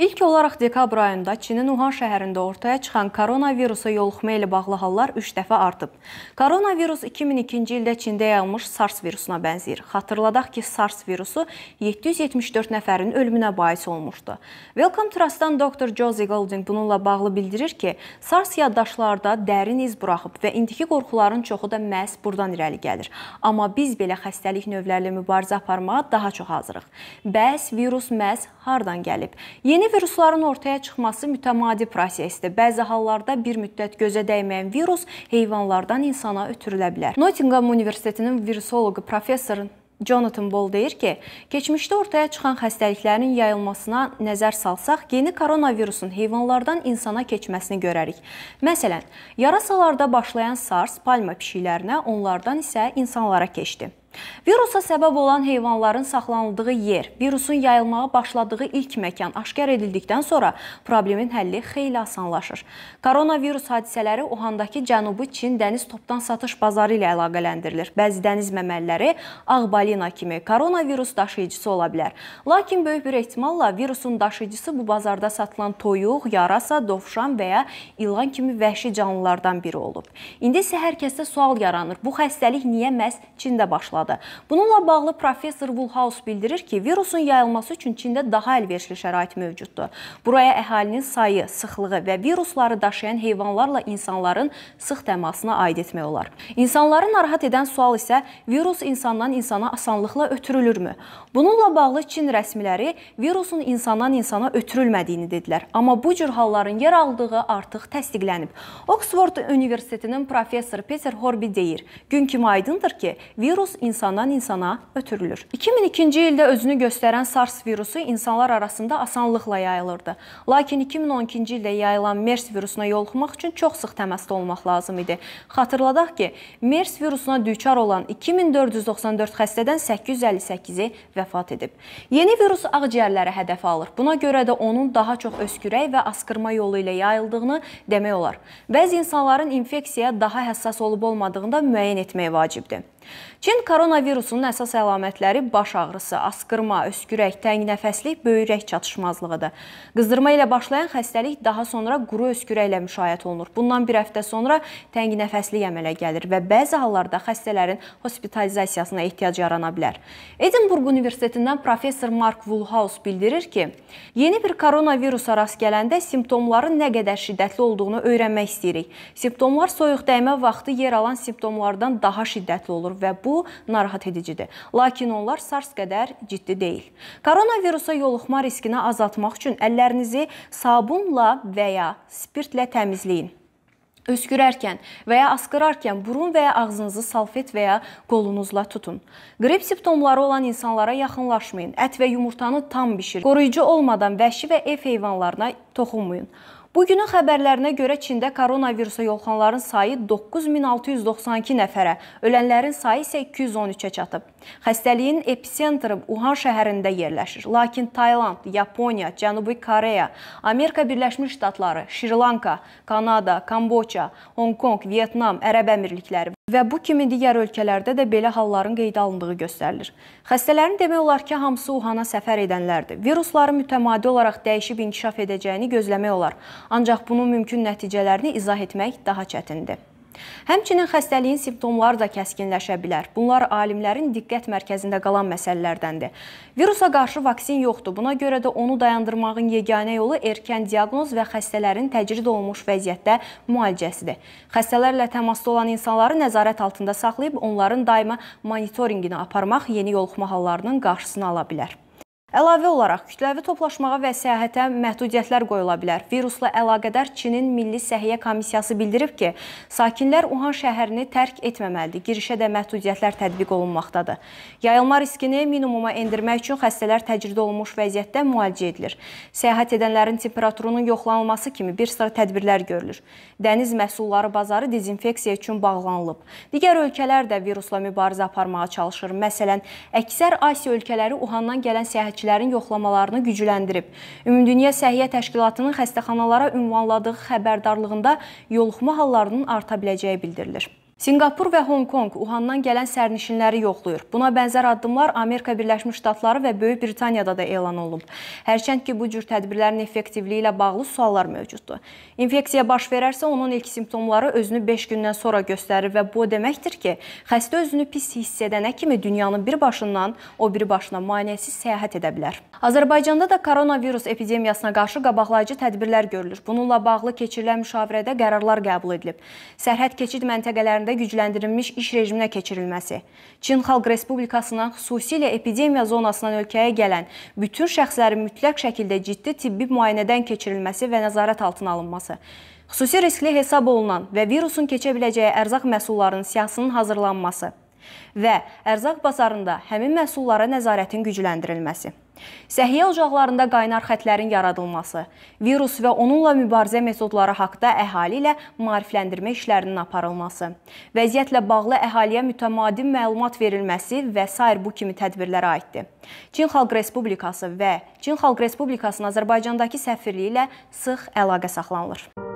İlk olaraq dekabr ayında Çinin Uhan şəhərində ortaya çıxan koronavirusa yoluxma ilə bağlı hallar 3 dəfə artıb. Koronavirus 2002-ci ildə Çində yayılmış SARS virusuna bənzəyir. Xatırladaq ki, SARS virusu 774 nəfərin ölümünə bais olmuşdu. Welcome Trust-dan doktor Josie Golding bununla bağlı bildirir ki, SARS yaddaşlarda dərin iz buraxıb və indiki qorxuların çoxu da məhz buradan irəli gəlir. Amma biz belə xəstəlik növləri ilə mübarizə aparmağa daha çox hazırıq. Bəs virus məhz hardan gəlib? Yeni Yeni virusların ortaya çıxması mütəmadi prosesdir. Bəzi hallarda bir müddət gözə dəyməyən virus heyvanlardan insana ötürülə bilər. Nottingham Universitetinin virusoloqu professor Jonathan Ball deyir ki, keçmişdə ortaya çıxan xəstəliklərin yayılmasına nəzər salsaq, yeni koronavirusun heyvanlardan insana keçməsini görərik. Məsələn, yarasalarda başlayan SARS palma pişiklərinə, onlardan isə insanlara keçdi. Virusa səbəb olan heyvanların saxlanıldığı yer, virusun yayılmağa başladığı ilk məkan aşkar edildikdən sonra problemin həlli xeyli asanlaşır. Koronavirus hadisələri Uhandakı Cənubi Çin dəniz topdan satış bazarı ilə əlaqələndirilir. Bəzi dəniz məməliləri ağ balina kimi koronavirus daşıyıcısı ola bilər. Lakin böyük bir ehtimalla virusun daşıyıcısı bu bazarda satılan toyuq, yarasa, dovşan və ya ilan kimi vəhşi canlılardan biri olub. İndi isə hər kəsdə sual yaranır. Bu xəstəlik niyə məhz Çində başladı? açıqladı. Bununla bağlı professor Woolhouse bildirir ki, virusun yayılması üçün Çində daha əlverişli şərait mövcuddur. Buraya əhalinin sayı, sıxlığı və virusları daşıyan heyvanlarla insanların sıx təmasına aid etmək olar. İnsanları narahat edən sual isə virus insandan insana asanlıqla ötürülürmü? Bununla bağlı Çin rəsmiləri virusun insandan insana ötürülmədiyini dedilər, amma bu cür halların yer aldığı artıq təsdiqlənib. Oxford Universitetinin professor Peter Horby deyir: "Gün kimi aydındır ki, virus insandan insandan insana ötürülür. 2002-ci ildə özünü göstərən SARS virusu insanlar arasında asanlıqla yayılırdı. Lakin 2012-ci ildə yayılan MERS virusuna yoluxmaq üçün çox sıx təmasda olmaq lazım idi. Xatırladaq ki, MERS virusuna düçar olan 2494 xəstədən 858-i vəfat edib. Yeni virus ağciyərlərə hədəf alır. Buna görə də onun daha çox öskürək və askırma yolu ilə yayıldığını demək olar. Bəzi insanların infeksiyaya daha həssas olub olmadığını da müəyyən etmək vacibdir. Çin koronavirusunun əsas əlamətləri baş ağrısı, asqırma, öskürək, təng nəfəslik, böyürək çatışmazlığıdır. Qızdırma ilə başlayan xəstəlik daha sonra quru öskürəklə müşayiət olunur. Bundan bir həftə sonra təng nəfəslik əmələ gəlir və bəzi hallarda xəstələrin hospitalizasiyasına ehtiyac yarana bilər. Edinburgh Universitetindən professor Mark Woolhouse bildirir ki, yeni bir koronavirusa rast gələndə simptomların nə qədər şiddətli olduğunu öyrənmək istəyirik. Simptomlar soyuq dəymə vaxtı yer alan simptomlardan daha şiddətli olur və bu narahat edicidir. Lakin onlar SARS qədər ciddi deyil. Koronavirusa yoluxma riskini azaltmaq üçün əllərinizi sabunla və ya spirtlə təmizləyin. Öskürərkən və ya asqırarkən burun və ya ağzınızı salfet və ya qolunuzla tutun. Qrip simptomları olan insanlara yaxınlaşmayın. Ət və yumurtanı tam bişirin. Qoruyucu olmadan vəhşi və ev heyvanlarına toxunmayın. Bugünün xəbərlərinə görə Çində koronavirusa yolxanların sayı 9692 nəfərə, ölənlərin sayı isə 213-ə çatıb. Xəstəliyin episentrı Uhan şəhərində yerləşir. Lakin Tayland, Yaponiya, Cənubi Koreya, Amerika Birləşmiş Ştatları, Şri Lanka, Kanada, Kamboçya, Honkonq, Vyetnam, Ərəb Əmirlikləri və bu kimi digər ölkələrdə də belə halların qeydə alındığı göstərilir. Xəstələrin demək olar ki, hamısı Uhana səfər edənlərdir. Virusların mütəmadi olaraq dəyişib inkişaf edəcəyini gözləmək olar, ancaq bunun mümkün nəticələrini izah etmək daha çətindir. Həmçinin xəstəliyin simptomları da kəskinləşə bilər. Bunlar alimlərin diqqət mərkəzində qalan məsələlərdəndir. Virusa qarşı vaksin yoxdur. Buna görə də onu dayandırmağın yeganə yolu erkən diaqnoz və xəstələrin təcrid olunmuş vəziyyətdə müalicəsidir. Xəstələrlə təmasda olan insanları nəzarət altında saxlayıb onların daima monitorinqini aparmaq yeni yoluxma hallarının qarşısını ala bilər. Əlavə olaraq kütləvi toplaşmağa və səyahətə məhdudiyyətlər qoyula bilər. Virusla əlaqədar Çinin Milli Səhiyyə Komissiyası bildirib ki, sakinlər Uhan şəhərini tərk etməməlidir. Girişə də məhdudiyyətlər tətbiq olunmaqdadır. Yayılma riskini minimuma endirmək üçün xəstələr təcrid olunmuş vəziyyətdə müalicə edilir. Səyahət edənlərin temperaturunun yoxlanılması kimi bir sıra tədbirlər görülür. Dəniz məhsulları bazarı dezinfeksiya üçün bağlanılıb. Digər ölkələr də virusla mübarizə aparmağa çalışır. Məsələn, əksər Asiya ölkələri Uhandan gələn səyahətçilərdir hərbçilərin yoxlamalarını gücləndirib. Ümumdünya Səhiyyə Təşkilatının xəstəxanalara ünvanladığı xəbərdarlığında yoluxma hallarının arta biləcəyi bildirilir. Sinqapur və Honkonq Uhandan gələn sərnişinləri yoxlayır. Buna bənzər addımlar Amerika Birləşmiş Ştatları və Böyük Britaniyada da elan olunub. Hərçənd ki, bu cür tədbirlərin effektivliyi ilə bağlı suallar mövcuddur. İnfeksiya baş verərsə, onun ilk simptomları özünü 5 gündən sonra göstərir və bu o deməkdir ki, xəstə özünü pis hiss edənə kimi dünyanın bir başından o biri başına maneəsiz səyahət edə bilər. Azərbaycanda da koronavirus epidemiyasına qarşı qabaqlayıcı tədbirlər görülür. Bununla bağlı keçirilən müşavirədə qərarlar qəbul edilib. Sərhəd keçid məntəqələrində ölkələrdə gücləndirilmiş iş rejiminə keçirilməsi, Çin Xalq Respublikasından xüsusilə epidemiya zonasından ölkəyə gələn bütün şəxslərin mütləq şəkildə ciddi tibbi müayinədən keçirilməsi və nəzarət altına alınması, xüsusi riskli hesab olunan və virusun keçə biləcəyi ərzaq məhsullarının siyahısının hazırlanması, və ərzaq bazarında həmin məhsullara nəzarətin gücləndirilməsi. Səhiyyə ocaqlarında qaynar xətlərin yaradılması, virus və onunla mübarizə metodları haqda əhali ilə maarifləndirmə işlərinin aparılması, vəziyyətlə bağlı əhaliyə mütəmadi məlumat verilməsi və s. bu kimi tədbirlərə aiddir. Çin Xalq Respublikası və Çin Xalq Respublikasının Azərbaycandakı səfirliyi ilə sıx əlaqə saxlanılır.